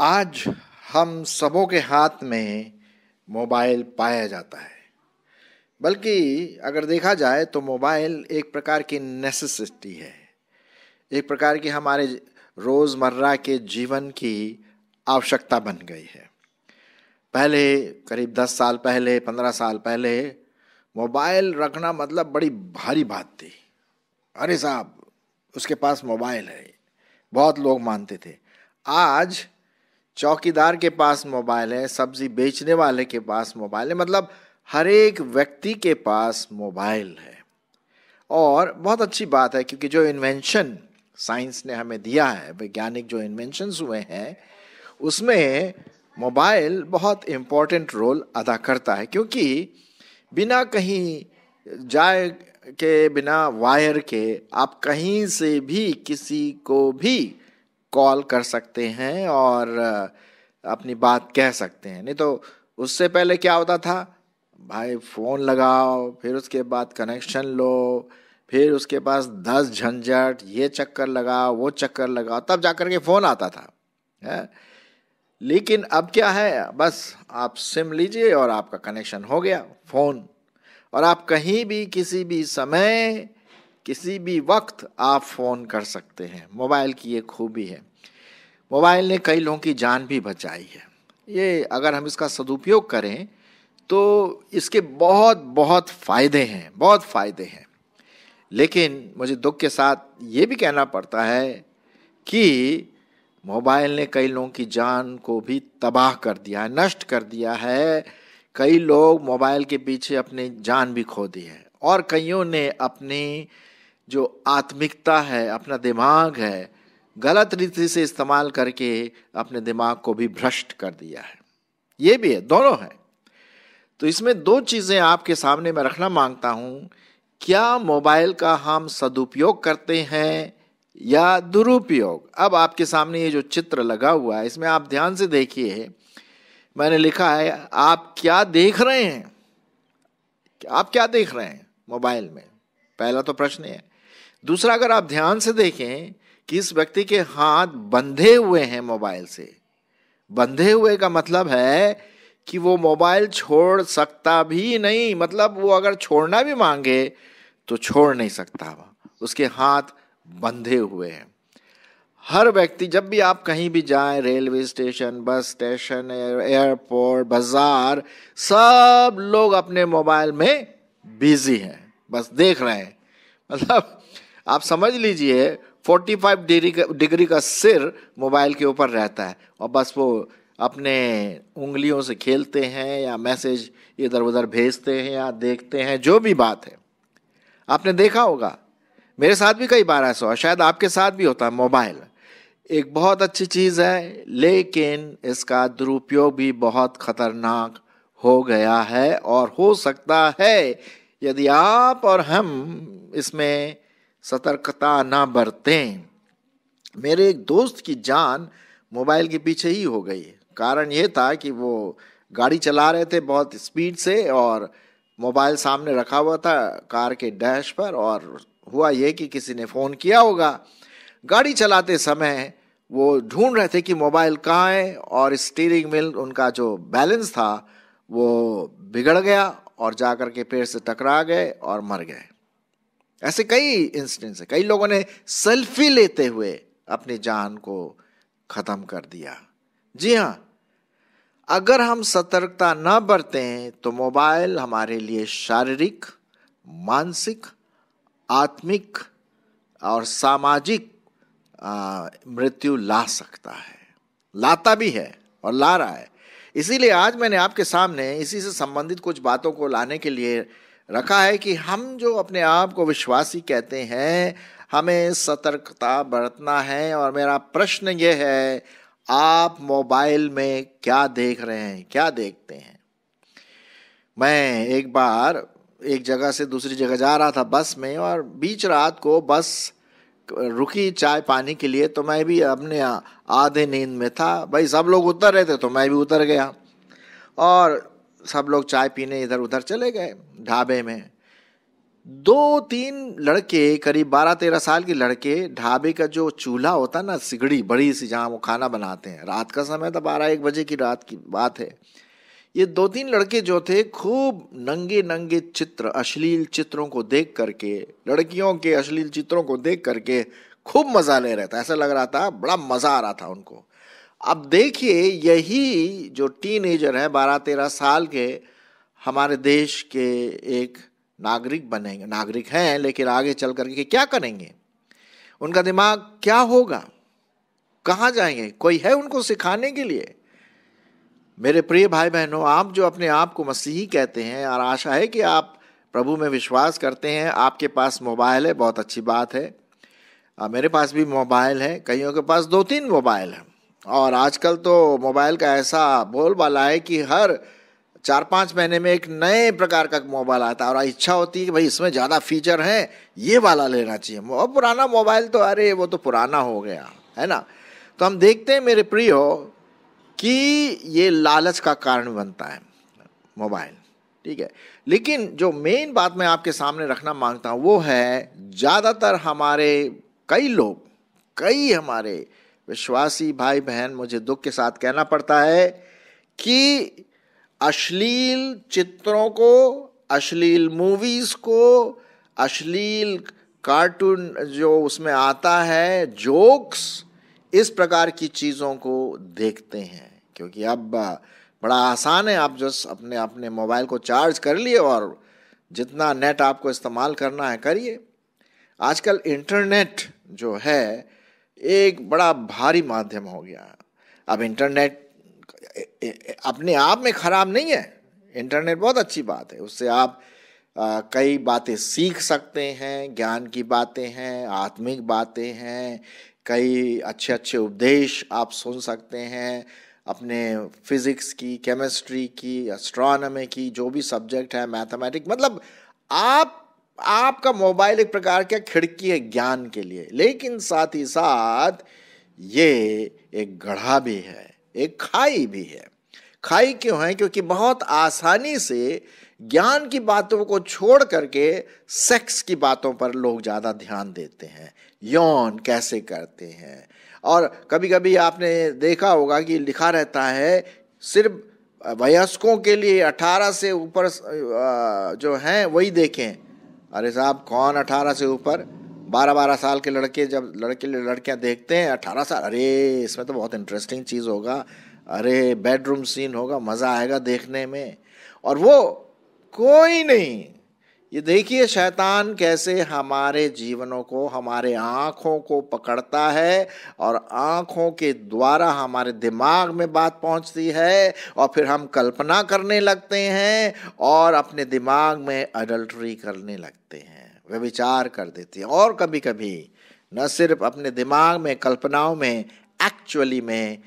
आज हम सबों के हाथ में मोबाइल पाया जाता है बल्कि अगर देखा जाए तो मोबाइल एक प्रकार की नेसेसिटी है एक प्रकार की हमारे रोज़मर्रा के जीवन की आवश्यकता बन गई है पहले करीब दस साल पहले पंद्रह साल पहले मोबाइल रखना मतलब बड़ी भारी बात थी अरे साहब उसके पास मोबाइल है बहुत लोग मानते थे आज चौकीदार के पास मोबाइल है सब्जी बेचने वाले के पास मोबाइल है मतलब हर एक व्यक्ति के पास मोबाइल है और बहुत अच्छी बात है क्योंकि जो इन्वेंशन साइंस ने हमें दिया है वैज्ञानिक जो इन्वेंशंस हुए हैं उसमें मोबाइल बहुत इम्पॉर्टेंट रोल अदा करता है क्योंकि बिना कहीं जाए के बिना वायर के आप कहीं से भी किसी को भी कॉल कर सकते हैं और अपनी बात कह सकते हैं नहीं तो उससे पहले क्या होता था भाई फ़ोन लगाओ फिर उसके बाद कनेक्शन लो फिर उसके पास दस झंझट ये चक्कर लगाओ वो चक्कर लगाओ तब जाकर के फ़ोन आता था है? लेकिन अब क्या है बस आप सिम लीजिए और आपका कनेक्शन हो गया फ़ोन और आप कहीं भी किसी भी समय किसी भी वक्त आप फ़ोन कर सकते हैं मोबाइल की ये खूबी है मोबाइल ने कई लोगों की जान भी बचाई है ये अगर हम इसका सदुपयोग करें तो इसके बहुत बहुत फ़ायदे हैं बहुत फ़ायदे हैं लेकिन मुझे दुख के साथ ये भी कहना पड़ता है कि मोबाइल ने कई लोगों की जान को भी तबाह कर दिया है नष्ट कर दिया है कई लोग मोबाइल के पीछे अपनी जान भी खो दी है और कईयों ने अपनी जो आत्मिकता है अपना दिमाग है गलत रीति से इस्तेमाल करके अपने दिमाग को भी भ्रष्ट कर दिया है ये भी है दोनों है तो इसमें दो चीज़ें आपके सामने मैं रखना मांगता हूँ क्या मोबाइल का हम सदुपयोग करते हैं या दुरुपयोग अब आपके सामने ये जो चित्र लगा हुआ है इसमें आप ध्यान से देखिए मैंने लिखा है आप क्या देख रहे हैं आप क्या देख रहे हैं मोबाइल में पहला तो प्रश्न है दूसरा अगर आप ध्यान से देखें कि इस व्यक्ति के हाथ बंधे हुए हैं मोबाइल से बंधे हुए का मतलब है कि वो मोबाइल छोड़ सकता भी नहीं मतलब वो अगर छोड़ना भी मांगे तो छोड़ नहीं सकता उसके हाथ बंधे हुए हैं हर व्यक्ति जब भी आप कहीं भी जाए railway station bus station airport बाजार सब लोग अपने मोबाइल में बिजी हैं बस देख रहे हैं मतलब आप समझ लीजिए 45 डिग्री डिग्री का सिर मोबाइल के ऊपर रहता है और बस वो अपने उंगलियों से खेलते हैं या मैसेज इधर उधर भेजते हैं या देखते हैं जो भी बात है आपने देखा होगा मेरे साथ भी कई बार ऐसा हुआ शायद आपके साथ भी होता है मोबाइल एक बहुत अच्छी चीज़ है लेकिन इसका दुरुपयोग भी बहुत खतरनाक हो गया है और हो सकता है यदि आप और हम इसमें सतर्कता ना बरतें मेरे एक दोस्त की जान मोबाइल के पीछे ही हो गई कारण यह था कि वो गाड़ी चला रहे थे बहुत स्पीड से और मोबाइल सामने रखा हुआ था कार के डैश पर और हुआ ये कि किसी ने फ़ोन किया होगा गाड़ी चलाते समय वो ढूंढ रहे थे कि मोबाइल कहाँ है और स्टीयरिंग मिल उनका जो बैलेंस था वो बिगड़ गया और जाकर के पेड़ से टकरा गए और मर गए ऐसे कई इंसिडेंट्स हैं कई लोगों ने सेल्फी लेते हुए अपनी जान को ख़त्म कर दिया जी हाँ अगर हम सतर्कता न बरतें तो मोबाइल हमारे लिए शारीरिक मानसिक आत्मिक और सामाजिक मृत्यु ला सकता है लाता भी है और ला रहा है इसीलिए आज मैंने आपके सामने इसी से संबंधित कुछ बातों को लाने के लिए रखा है कि हम जो अपने आप को विश्वासी कहते हैं हमें सतर्कता बरतना है और मेरा प्रश्न यह है आप मोबाइल में क्या देख रहे हैं क्या देखते हैं मैं एक बार एक जगह से दूसरी जगह जा रहा था बस में और बीच रात को बस रुकी चाय पानी के लिए तो मैं भी अपने आधे नींद में था भाई सब लोग उतर रहे थे तो मैं भी उतर गया और सब लोग चाय पीने इधर उधर चले गए ढाबे में दो तीन लड़के करीब बारह तेरह साल के लड़के ढाबे का जो चूल्हा होता ना सिगड़ी बड़ी सी जहाँ वो खाना बनाते हैं रात का समय था बारह एक बजे की रात की बात है ये दो तीन लड़के जो थे खूब नंगे नंगे चित्र अश्लील चित्रों को देख करके लड़कियों के अश्लील चित्रों को देख करके खूब मजा ले रहे थे ऐसा लग रहा था बड़ा मजा आ रहा था उनको अब देखिए यही जो टीन एजर है बारह तेरह साल के हमारे देश के एक नागरिक बनेंगे नागरिक हैं लेकिन आगे चल करके क्या करेंगे उनका दिमाग क्या होगा कहाँ जाएंगे कोई है उनको सिखाने के लिए मेरे प्रिय भाई बहनों आप जो अपने आप को मसीही कहते हैं और आशा है कि आप प्रभु में विश्वास करते हैं आपके पास मोबाइल है बहुत अच्छी बात है आ, मेरे पास भी मोबाइल है कईयों के पास दो तीन मोबाइल हैं और आजकल तो मोबाइल का ऐसा बोलबाला है कि हर चार पाँच महीने में एक नए प्रकार का मोबाइल आता है और इच्छा होती है कि भाई इसमें ज़्यादा फीचर हैं ये वाला लेना चाहिए और पुराना मोबाइल तो अरे वो तो पुराना हो गया है ना तो हम देखते हैं मेरे प्रिय हो कि ये लालच का कारण बनता है मोबाइल ठीक है लेकिन जो मेन बात मैं आपके सामने रखना मांगता हूँ वो है ज़्यादातर हमारे कई लोग कई हमारे विश्वासी भाई बहन मुझे दुख के साथ कहना पड़ता है कि अश्लील चित्रों को अश्लील मूवीज़ को अश्लील कार्टून जो उसमें आता है जोक्स इस प्रकार की चीज़ों को देखते हैं क्योंकि अब बड़ा आसान है आप जस्ट अपने अपने मोबाइल को चार्ज कर लिए और जितना नेट आपको इस्तेमाल करना है करिए आजकल इंटरनेट जो है एक बड़ा भारी माध्यम हो गया है अब इंटरनेट अपने आप में ख़राब नहीं है इंटरनेट बहुत अच्छी बात है उससे आप आ, कई बातें सीख सकते हैं ज्ञान की बातें हैं आत्मिक बातें हैं कई अच्छे अच्छे उपदेश आप सुन सकते हैं अपने फिज़िक्स की केमिस्ट्री की एस्ट्रोनॉमी की जो भी सब्जेक्ट है मैथमेटिक मतलब आप आपका मोबाइल एक प्रकार का खिड़की है ज्ञान के लिए लेकिन साथ ही साथ ये एक गढ़ा भी है एक खाई भी है खाई क्यों है क्योंकि बहुत आसानी से ज्ञान की बातों को छोड़ करके सेक्स की बातों पर लोग ज़्यादा ध्यान देते हैं यौन कैसे करते हैं और कभी कभी आपने देखा होगा कि लिखा रहता है सिर्फ वयस्कों के लिए 18 से ऊपर जो हैं वही देखें अरे साहब कौन 18 से ऊपर 12-12 साल के लड़के जब लड़के लड़कियां देखते हैं 18 साल अरे इसमें तो बहुत इंटरेस्टिंग चीज़ होगा अरे बेडरूम सीन होगा मज़ा आएगा देखने में और वो कोई नहीं ये देखिए शैतान कैसे हमारे जीवनों को हमारे आँखों को पकड़ता है और आँखों के द्वारा हमारे दिमाग में बात पहुँचती है और फिर हम कल्पना करने लगते हैं और अपने दिमाग में अडल्ट्री करने लगते हैं वे विचार कर देते हैं और कभी कभी न सिर्फ अपने दिमाग में कल्पनाओं में एक्चुअली में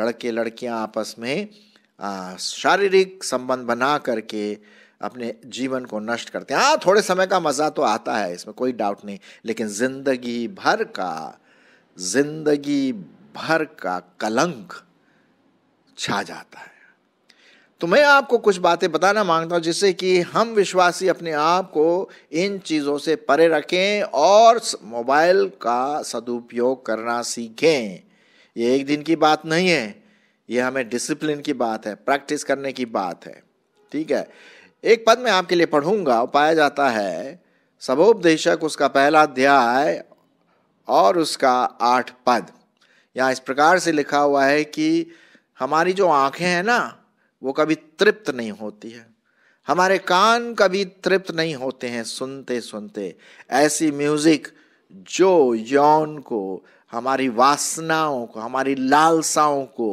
लड़के लड़कियां आपस में शारीरिक संबंध बना करके अपने जीवन को नष्ट करते हैं हाँ थोड़े समय का मज़ा तो आता है इसमें कोई डाउट नहीं लेकिन जिंदगी भर का जिंदगी भर का कलंक छा जाता है तो मैं आपको कुछ बातें बताना मांगता हूं जिससे कि हम विश्वासी अपने आप को इन चीज़ों से परे रखें और मोबाइल का सदुपयोग करना सीखें ये एक दिन की बात नहीं है ये हमें डिसिप्लिन की बात है प्रैक्टिस करने की बात है ठीक है एक पद मैं आपके लिए पढ़ूंगा पाया जाता है सबोपदेशक उसका पहला अध्याय और उसका आठ पद यहाँ इस प्रकार से लिखा हुआ है कि हमारी जो आंखें हैं ना वो कभी तृप्त नहीं होती है हमारे कान कभी तृप्त नहीं होते हैं सुनते सुनते ऐसी म्यूजिक जो यौन को हमारी वासनाओं को हमारी लालसाओं को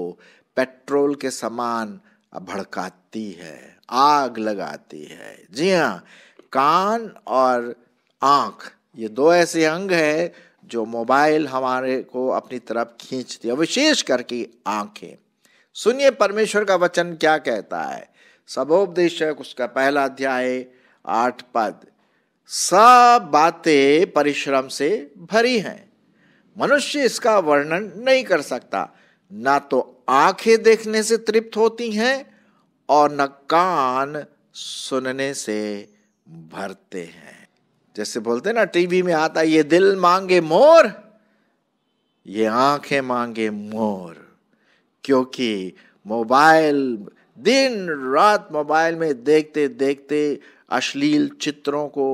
पेट्रोल के समान भड़काती करती है आग लगाती है जी हाँ कान और आँख ये दो ऐसे अंग हैं जो मोबाइल हमारे को अपनी तरफ खींचती है विशेष करके आंखें सुनिए परमेश्वर का वचन क्या कहता है सबोपदेशक उसका पहला अध्याय आठ पद सब बातें परिश्रम से भरी हैं मनुष्य इसका वर्णन नहीं कर सकता ना तो आंखें देखने से तृप्त होती हैं और न कान सुनने से भरते हैं जैसे बोलते ना टीवी में आता ये दिल मांगे मोर ये आंखें मांगे मोर क्योंकि मोबाइल दिन रात मोबाइल में देखते देखते अश्लील चित्रों को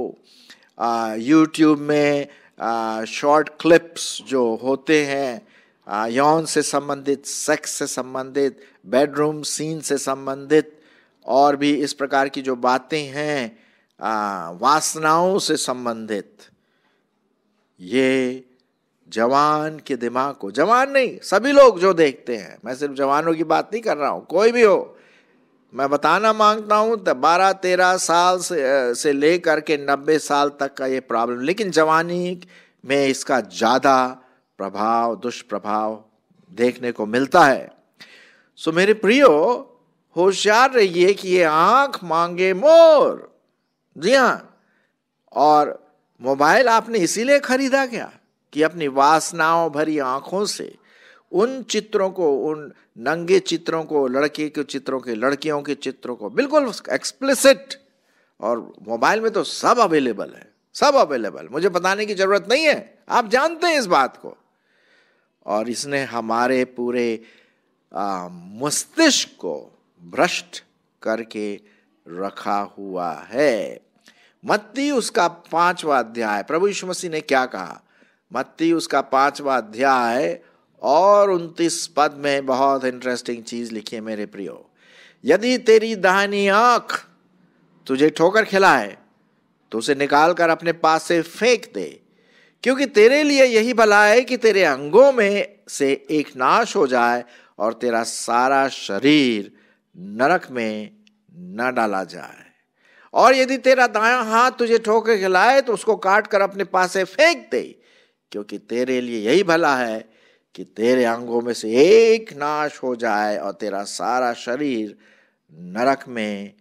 यूट्यूब में शॉर्ट क्लिप्स जो होते हैं यौन से संबंधित सेक्स से संबंधित बेडरूम सीन से संबंधित और भी इस प्रकार की जो बातें हैं आ, वासनाओं से संबंधित ये जवान के दिमाग को जवान नहीं सभी लोग जो देखते हैं मैं सिर्फ जवानों की बात नहीं कर रहा हूँ कोई भी हो मैं बताना मांगता हूँ तो बारह तेरह साल से से ले के नब्बे साल तक का ये प्रॉब्लम लेकिन जवानी में इसका ज़्यादा प्रभाव दुष्प्रभाव देखने को मिलता है सो मेरे प्रियो होशियार रहिए कि ये आंख मांगे मोर जी हाँ और मोबाइल आपने इसीलिए खरीदा क्या कि अपनी वासनाओं भरी आंखों से उन चित्रों को उन नंगे चित्रों को लड़के के चित्रों के लड़कियों के चित्रों को बिल्कुल एक्सप्लिसिट और मोबाइल में तो सब अवेलेबल है सब अवेलेबल मुझे बताने की जरूरत नहीं है आप जानते हैं इस बात को और इसने हमारे पूरे मस्तिष्क को भ्रष्ट करके रखा हुआ है मत्ती उसका पांचवा अध्याय प्रभु यीशु मसीह ने क्या कहा मत्ती उसका पांचवा अध्याय और उनतीस पद में बहुत इंटरेस्टिंग चीज लिखी है मेरे प्रियो यदि तेरी दाहिनी आंख तुझे ठोकर खिलाए तो उसे निकाल कर अपने पास से फेंक दे क्योंकि तेरे लिए यही भला है कि तेरे अंगों में से एक नाश हो जाए और तेरा सारा शरीर नरक में न डाला जाए और यदि तेरा दायां हाथ तुझे ठोके खिलाए तो उसको काट कर अपने पास से फेंक दे क्योंकि तेरे लिए यही भला है कि तेरे अंगों में से एक नाश हो जाए और तेरा सारा शरीर नरक में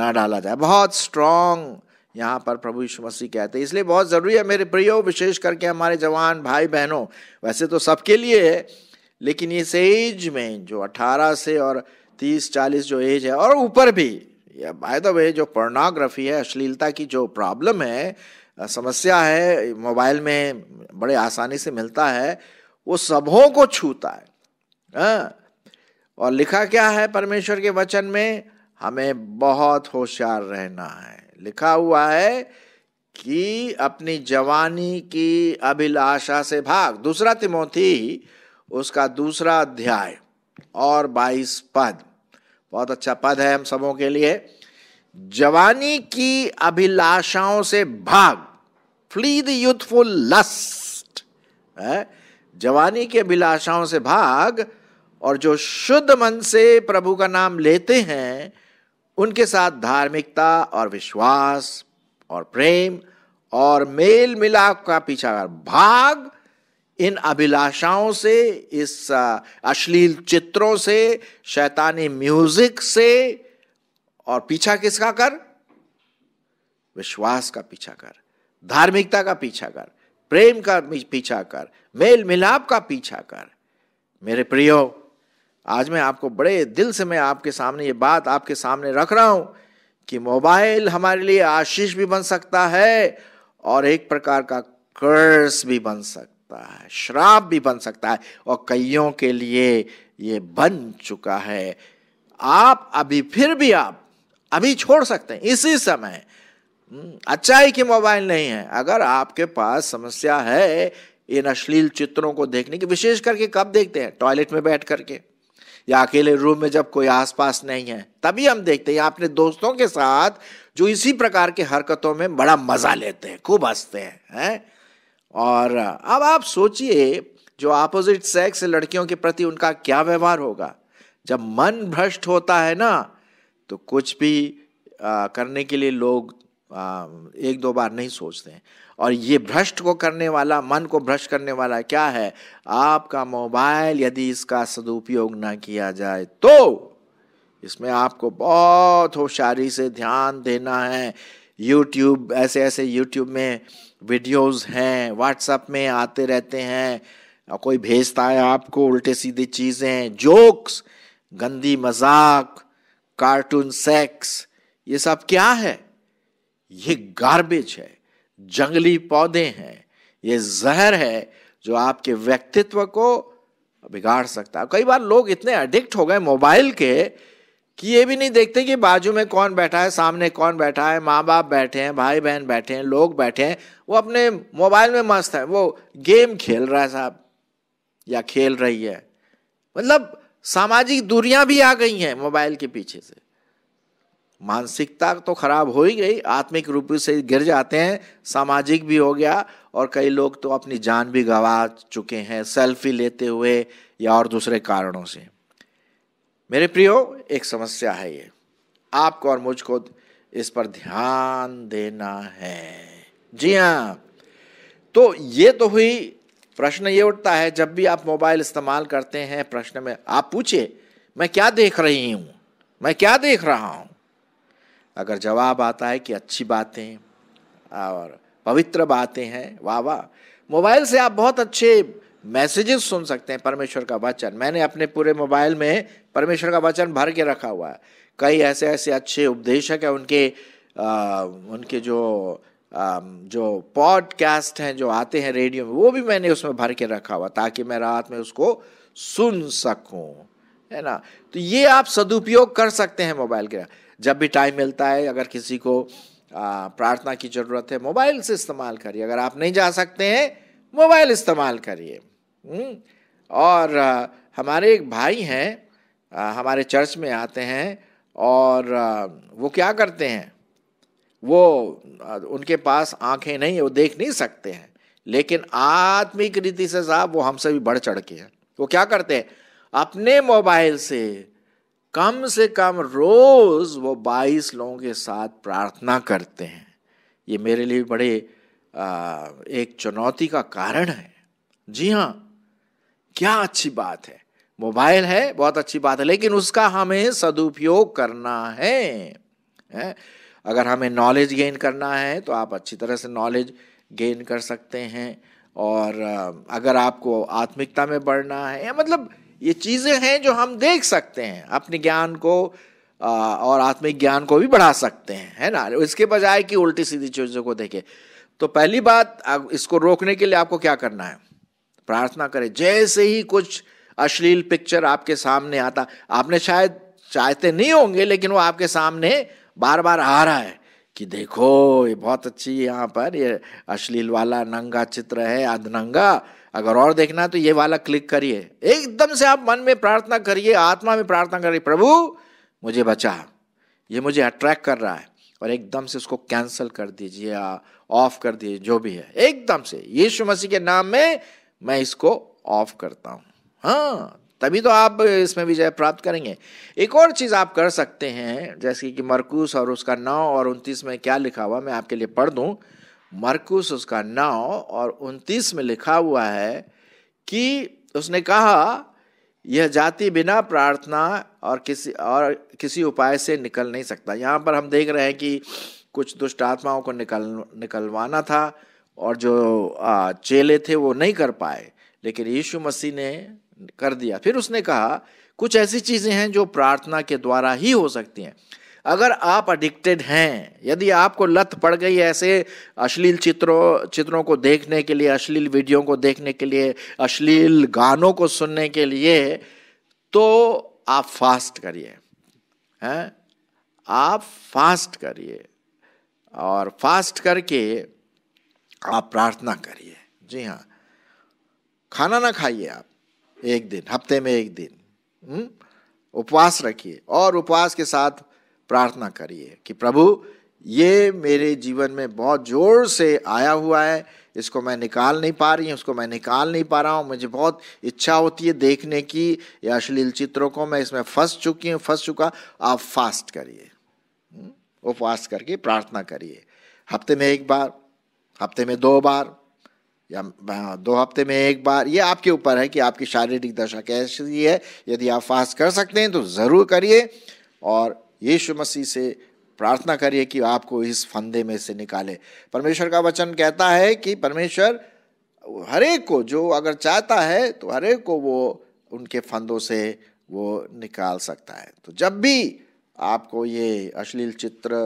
न डाला जाए बहुत स्ट्रांग यहाँ पर प्रभु यीशु मसीह कहते हैं इसलिए बहुत ज़रूरी है मेरे प्रियो विशेष करके हमारे जवान भाई बहनों वैसे तो सबके लिए है लेकिन इस एज में जो 18 से और 30-40 जो एज है और ऊपर भी बाय द वे जो पोर्नोग्राफी है अश्लीलता की जो प्रॉब्लम है समस्या है मोबाइल में बड़े आसानी से मिलता है वो सबों को छूता है आ? हाँ। और लिखा क्या है परमेश्वर के वचन में हमें बहुत होशियार रहना है लिखा हुआ है कि अपनी जवानी की अभिलाषा से भाग दूसरा तिमोथी उसका दूसरा अध्याय और बाईस पद बहुत अच्छा पद है हम सबों के लिए जवानी की अभिलाषाओं से भाग फ्ली द यूथफुल लस्ट है जवानी की अभिलाषाओं से भाग और जो शुद्ध मन से प्रभु का नाम लेते हैं उनके साथ धार्मिकता और विश्वास और प्रेम और मेल मिलाप का पीछा भाग इन अभिलाषाओं से इस अश्लील चित्रों से शैतानी म्यूजिक से और पीछा किसका कर विश्वास का पीछा कर धार्मिकता का पीछा कर प्रेम का पीछा कर मेल मिलाप का पीछा कर मेरे प्रियो आज मैं आपको बड़े दिल से मैं आपके सामने ये बात आपके सामने रख रहा हूं कि मोबाइल हमारे लिए आशीष भी बन सकता है और एक प्रकार का कर्स भी बन सकता सकता है श्राप भी बन सकता है और कईयों के लिए ये बन चुका है आप अभी फिर भी आप अभी छोड़ सकते हैं इसी समय हम्म, अच्छाई की मोबाइल नहीं है अगर आपके पास समस्या है इन अश्लील चित्रों को देखने की विशेष करके कब देखते हैं टॉयलेट में बैठ करके या अकेले रूम में जब कोई आसपास नहीं है तभी हम देखते हैं अपने दोस्तों के साथ जो इसी प्रकार के हरकतों में बड़ा मजा लेते हैं खूब हंसते हैं है? और अब आप सोचिए जो ऑपोजिट सेक्स लड़कियों के प्रति उनका क्या व्यवहार होगा जब मन भ्रष्ट होता है ना तो कुछ भी आ, करने के लिए लोग आ, एक दो बार नहीं सोचते हैं और ये भ्रष्ट को करने वाला मन को भ्रष्ट करने वाला क्या है आपका मोबाइल यदि इसका सदुपयोग ना किया जाए तो इसमें आपको बहुत होशियारी से ध्यान देना है यूट्यूब ऐसे ऐसे यूट्यूब में वीडियोस हैं व्हाट्सअप में आते रहते हैं कोई भेजता है आपको उल्टे सीधे चीज़ें जोक्स गंदी मजाक कार्टून सेक्स ये सब क्या है ये गार्बेज है जंगली पौधे हैं ये जहर है जो आपके व्यक्तित्व को बिगाड़ सकता है कई बार लोग इतने एडिक्ट हो गए मोबाइल के कि ये भी नहीं देखते कि बाजू में कौन बैठा है सामने कौन बैठा है माँ बाप बैठे हैं भाई बहन बैठे हैं लोग बैठे हैं वो अपने मोबाइल में मस्त है वो गेम खेल रहा है साहब या खेल रही है मतलब सामाजिक दूरियां भी आ गई हैं मोबाइल के पीछे से मानसिकता तो खराब हो ही गई आत्मिक रूप से गिर जाते हैं सामाजिक भी हो गया और कई लोग तो अपनी जान भी गंवा चुके हैं सेल्फी लेते हुए या और दूसरे कारणों से मेरे प्रियो एक समस्या है ये आपको और मुझको इस पर ध्यान देना है जी हाँ तो ये तो हुई प्रश्न ये उठता है जब भी आप मोबाइल इस्तेमाल करते हैं प्रश्न में आप पूछिए मैं क्या देख रही हूँ मैं क्या देख रहा हूँ अगर जवाब आता है कि अच्छी बातें और पवित्र बातें हैं वाह वाह मोबाइल से आप बहुत अच्छे मैसेजेस सुन सकते हैं परमेश्वर का वचन मैंने अपने पूरे मोबाइल में परमेश्वर का वचन भर के रखा हुआ है कई ऐसे ऐसे अच्छे उपदेशक हैं उनके आ, उनके जो आ, जो पॉडकास्ट हैं जो आते हैं रेडियो में वो भी मैंने उसमें भर के रखा हुआ ताकि मैं रात में उसको सुन सकूं है ना तो ये आप सदुपयोग कर सकते हैं मोबाइल के जब भी टाइम मिलता है अगर किसी को प्रार्थना की ज़रूरत है मोबाइल से इस्तेमाल करिए अगर आप नहीं जा सकते हैं मोबाइल इस्तेमाल करिए हम्म? और हमारे एक भाई हैं हमारे चर्च में आते हैं और वो क्या करते हैं वो उनके पास आंखें नहीं है वो देख नहीं सकते हैं लेकिन आत्मिक रीति से साहब वो हमसे भी बढ़ चढ़ के हैं वो क्या करते हैं अपने मोबाइल से कम से कम रोज वो 22 लोगों के साथ प्रार्थना करते हैं ये मेरे लिए बड़े आ, एक चुनौती का कारण है जी हाँ क्या अच्छी बात है मोबाइल है बहुत अच्छी बात है लेकिन उसका हमें सदुपयोग करना है, है? अगर हमें नॉलेज गेन करना है तो आप अच्छी तरह से नॉलेज गेन कर सकते हैं और अगर आपको आत्मिकता में बढ़ना है या मतलब ये चीज़ें हैं जो हम देख सकते हैं अपने ज्ञान को और आत्मिक ज्ञान को भी बढ़ा सकते हैं है ना इसके बजाय कि उल्टी सीधी चीज़ों को देखें तो पहली बात इसको रोकने के लिए आपको क्या करना है प्रार्थना करें जैसे ही कुछ अश्लील पिक्चर आपके सामने आता आपने शायद चाहते नहीं होंगे लेकिन वो आपके सामने बार बार आ रहा है कि देखो ये बहुत अच्छी यहाँ पर ये अश्लील वाला नंगा चित्र है अधनंगा अगर और देखना है तो ये वाला क्लिक करिए एकदम से आप मन में प्रार्थना करिए आत्मा में प्रार्थना करिए प्रभु मुझे बचा ये मुझे अट्रैक्ट कर रहा है और एकदम से उसको कैंसिल कर दीजिए ऑफ कर दीजिए जो भी है एकदम से यीशु मसीह के नाम में मैं इसको ऑफ करता हूं हाँ तभी तो आप इसमें विजय प्राप्त करेंगे एक और चीज आप कर सकते हैं जैसे कि मरकूस और उसका नौ और उनतीस में क्या लिखा हुआ मैं आपके लिए पढ़ दूं मरकूस उसका नौ और उनतीस में लिखा हुआ है कि उसने कहा यह जाति बिना प्रार्थना और किसी और किसी उपाय से निकल नहीं सकता यहाँ पर हम देख रहे हैं कि कुछ दुष्ट आत्माओं को निकल निकलवाना था और जो चेले थे वो नहीं कर पाए लेकिन यीशु मसीह ने कर दिया फिर उसने कहा कुछ ऐसी चीज़ें हैं जो प्रार्थना के द्वारा ही हो सकती हैं अगर आप अडिक्टेड हैं यदि आपको लत पड़ गई ऐसे अश्लील चित्रों चित्रों को देखने के लिए अश्लील वीडियो को देखने के लिए अश्लील गानों को सुनने के लिए तो आप फास्ट करिए हैं आप फास्ट करिए और फास्ट करके आप प्रार्थना करिए जी हाँ खाना ना खाइए आप एक दिन हफ्ते में एक दिन हुँ? हम्म? उपवास रखिए और उपवास के साथ प्रार्थना करिए कि प्रभु ये मेरे जीवन में बहुत जोर से आया हुआ है इसको मैं निकाल नहीं पा रही हूँ उसको मैं निकाल नहीं पा रहा हूँ मुझे बहुत इच्छा होती है देखने की या अश्लील चित्रों को मैं इसमें फंस चुकी हूँ फंस चुका आप फास्ट करिए हम्म? उपवास करके प्रार्थना करिए हफ्ते में एक बार हफ्ते में दो बार या दो हफ्ते में एक बार ये आपके ऊपर है कि आपकी शारीरिक दशा कैसी है यदि आप फास्ट कर सकते हैं तो ज़रूर करिए और यीशु मसीह से प्रार्थना करिए कि आपको इस फंदे में से निकाले परमेश्वर का वचन कहता है कि परमेश्वर हरेक को जो अगर चाहता है तो हरेक को वो उनके फंदों से वो निकाल सकता है तो जब भी आपको ये अश्लील चित्र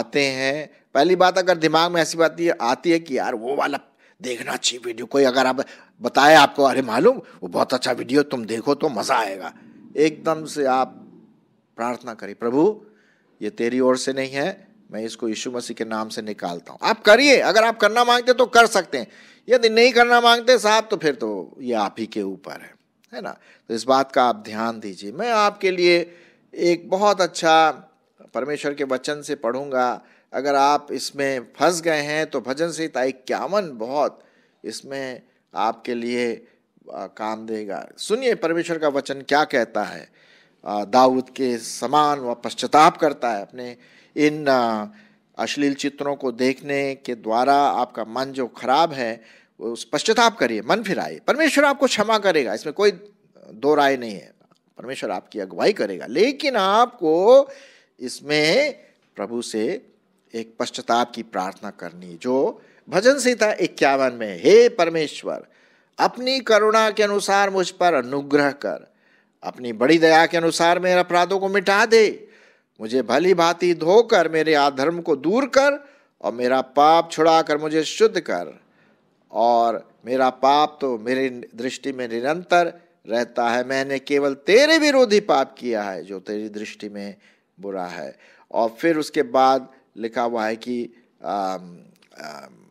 आते हैं पहली बात अगर दिमाग में ऐसी बात आती है कि यार वो वाला देखना चाहिए वीडियो कोई अगर आप बताए आपको अरे मालूम वो बहुत अच्छा वीडियो तुम देखो तो मज़ा आएगा एकदम से आप प्रार्थना करें प्रभु ये तेरी ओर से नहीं है मैं इसको यीशु मसीह के नाम से निकालता हूँ आप करिए अगर आप करना मांगते तो कर सकते हैं यदि नहीं करना मांगते साहब तो फिर तो ये आप ही के ऊपर है है ना तो इस बात का आप ध्यान दीजिए मैं आपके लिए एक बहुत अच्छा परमेश्वर के वचन से पढ़ूंगा अगर आप इसमें फंस गए हैं तो भजन संहिता इक्यावन बहुत इसमें आपके लिए काम देगा सुनिए परमेश्वर का वचन क्या कहता है दाऊद के समान वह पश्चाताप करता है अपने इन अश्लील चित्रों को देखने के द्वारा आपका मन जो खराब है उस पश्चाताप करिए मन फिराइए परमेश्वर आपको क्षमा करेगा इसमें कोई दो राय नहीं है परमेश्वर आपकी अगुवाई करेगा लेकिन आपको इसमें प्रभु से एक पश्चाताप की प्रार्थना करनी जो भजन संहिता इक्यावन में हे परमेश्वर अपनी करुणा के अनुसार मुझ पर अनुग्रह कर अपनी बड़ी दया के अनुसार मेरे अपराधों को मिटा दे मुझे भली भांति धोकर मेरे आधर्म को दूर कर और मेरा पाप छुड़ा कर मुझे शुद्ध कर और मेरा पाप तो मेरी दृष्टि में निरंतर रहता है मैंने केवल तेरे विरोधी पाप किया है जो तेरी दृष्टि में बुरा है और फिर उसके बाद लिखा हुआ है कि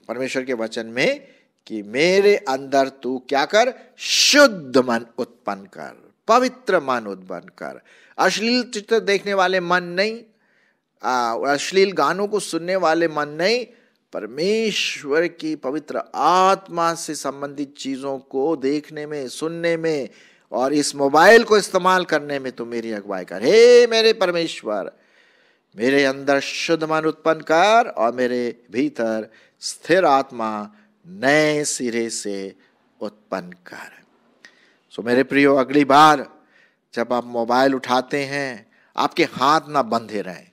परमेश्वर के वचन में कि मेरे अंदर तू क्या कर शुद्ध मन उत्पन्न कर पवित्र मन उत्पन्न कर अश्लील चित्र देखने वाले मन नहीं अश्लील गानों को सुनने वाले मन नहीं परमेश्वर की पवित्र आत्मा से संबंधित चीज़ों को देखने में सुनने में और इस मोबाइल को इस्तेमाल करने में तो मेरी अगुवाई कर हे मेरे परमेश्वर मेरे अंदर शुद्ध मन उत्पन्न कर और मेरे भीतर स्थिर आत्मा नए सिरे से उत्पन्न कर सो मेरे प्रियो अगली बार जब आप मोबाइल उठाते हैं आपके हाथ ना बंधे रहें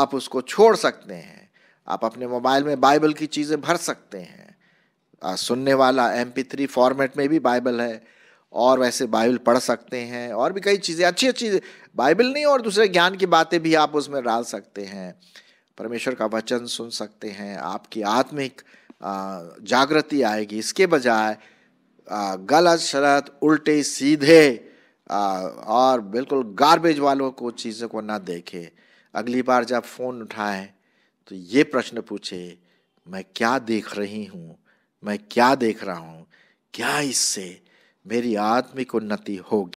आप उसको छोड़ सकते हैं आप अपने मोबाइल में बाइबल की चीज़ें भर सकते हैं सुनने वाला एम पी थ्री फॉर्मेट में भी बाइबल है और वैसे बाइबल पढ़ सकते हैं और भी कई चीज़ें अच्छी अच्छी बाइबल नहीं और दूसरे ज्ञान की बातें भी आप उसमें डाल सकते हैं परमेश्वर का वचन सुन सकते हैं आपकी आत्मिक जागृति आएगी इसके बजाय गलत शरत उल्टे सीधे और बिल्कुल गार्बेज वालों को चीज़ों को ना देखे अगली बार जब फ़ोन उठाएं तो ये प्रश्न पूछे मैं क्या देख रही हूँ मैं क्या देख रहा हूँ क्या इससे मेरी आत्मिक उन्नति होगी